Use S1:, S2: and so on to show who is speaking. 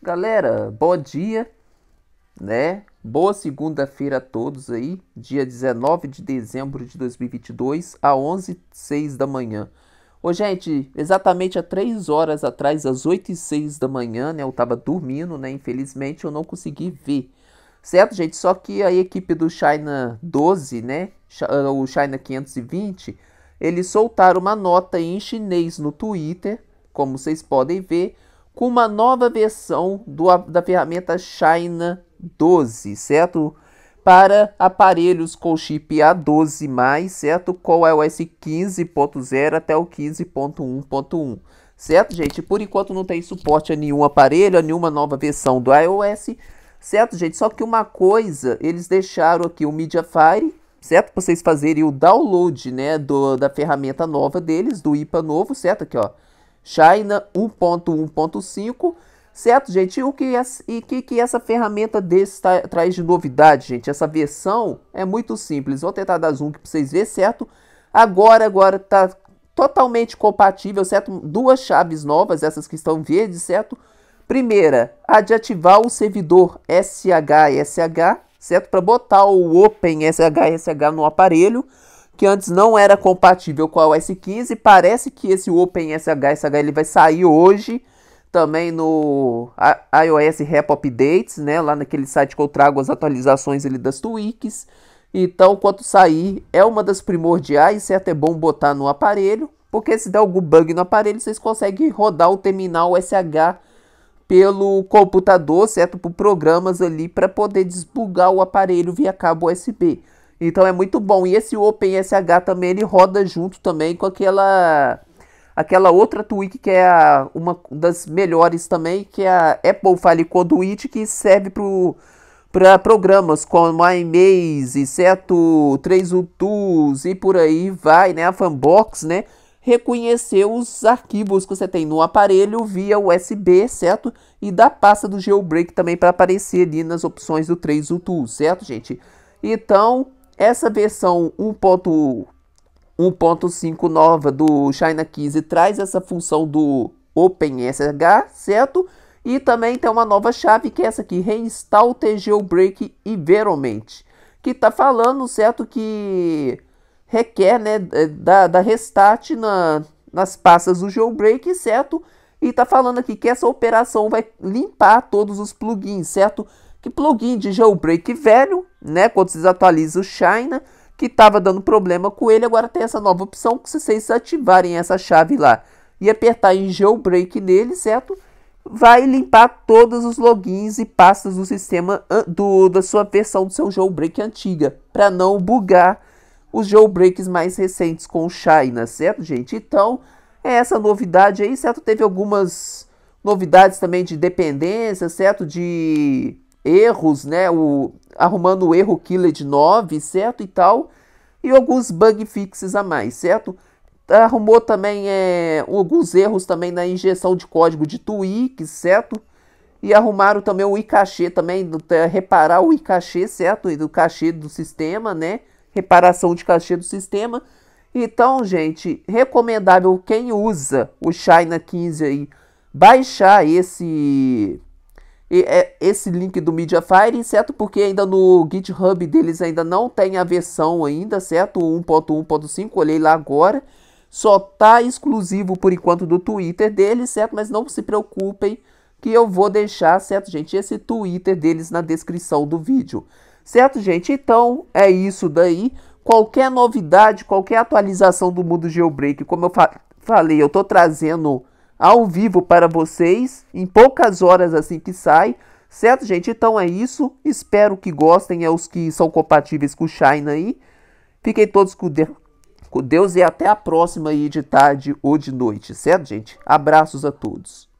S1: Galera, bom dia, né? Boa segunda-feira a todos aí, dia 19 de dezembro de 2022, a 11 h 06 da manhã. Ô, gente, exatamente há três horas atrás, às 8 e 06 da manhã, né? Eu tava dormindo, né? Infelizmente eu não consegui ver. Certo, gente? Só que a equipe do China 12, né? Ah, o China 520, eles soltaram uma nota em chinês no Twitter, como vocês podem ver com uma nova versão do, da ferramenta China 12, certo? Para aparelhos com chip A12+, certo? Com iOS 15.0 até o 15.1.1, certo, gente? Por enquanto não tem suporte a nenhum aparelho, a nenhuma nova versão do iOS, certo, gente? Só que uma coisa, eles deixaram aqui o Mediafire, certo? Para vocês fazerem o download, né, do, da ferramenta nova deles, do IPA novo, certo? Aqui, ó China 1.1.5, certo, gente? E o que, é e que, que essa ferramenta desse tá, traz de novidade, gente? Essa versão é muito simples. Vou tentar dar zoom aqui para vocês verem, certo? Agora, agora tá totalmente compatível, certo? Duas chaves novas, essas que estão verdes, certo? Primeira, a de ativar o servidor SHSH, certo? Para botar o OpenSHSH no aparelho que antes não era compatível com a OS 15. Parece que esse OpenSH ele vai sair hoje também no iOS Rep Updates, né? Lá naquele site que eu trago as atualizações ali das tweaks. Então, quando sair, é uma das primordiais, certo? É bom botar no aparelho, porque se der algum bug no aparelho, vocês conseguem rodar o terminal SH pelo computador, certo? Por programas ali para poder desbugar o aparelho via cabo USB. Então é muito bom. E esse OpenSH também ele roda junto também com aquela aquela outra tweak que é a, uma das melhores também, que é a Apple File Conduit que serve para pro, programas como a Maze, certo? 3 Tools e por aí vai, né? A Fanbox, né? Reconhecer os arquivos que você tem no aparelho via USB, certo? E da pasta do Jailbreak também para aparecer ali nas opções do 3 Tools, certo, gente? Então, essa versão 1.5 nova do China 15 traz essa função do OpenSH, certo? E também tem uma nova chave que é essa aqui, Reinstall Jailbreak Environment, que está falando, certo, que requer, né, eh, da, da restart na, nas pastas do jailbreak, certo? E está falando aqui que essa operação vai limpar todos os plugins, certo? Que plugin de jailbreak velho né? Quando vocês atualizam o China, que estava dando problema com ele, agora tem essa nova opção que se vocês ativarem essa chave lá e apertar em jailbreak nele, certo? Vai limpar todos os logins e pastas do sistema do, da sua versão do seu jailbreak antiga, para não bugar os jailbreaks mais recentes com o China, certo, gente? Então, é essa novidade aí, certo? Teve algumas novidades também de dependência, certo? De erros, né? O, arrumando o erro killer de 9, certo? E tal. E alguns bug fixes a mais, certo? Arrumou também é, alguns erros também na injeção de código de tweaks, certo? E arrumaram também o iCachê também, do, é, reparar o iCachê, certo? E do cachê do sistema, né? Reparação de cachê do sistema. Então, gente, recomendável quem usa o China 15 aí, baixar esse é esse link do Mediafire, certo? Porque ainda no GitHub deles ainda não tem a versão ainda, certo? 1.1.5, olhei lá agora. Só tá exclusivo por enquanto do Twitter deles, certo? Mas não se preocupem que eu vou deixar, certo, gente, esse Twitter deles na descrição do vídeo. Certo, gente? Então, é isso daí. Qualquer novidade, qualquer atualização do mundo Jailbreak, como eu fa falei, eu tô trazendo ao vivo para vocês, em poucas horas assim que sai. Certo, gente? Então é isso. Espero que gostem, é os que são compatíveis com o Shine aí. Fiquem todos com, de com Deus e até a próxima aí de tarde ou de noite, certo, gente? Abraços a todos.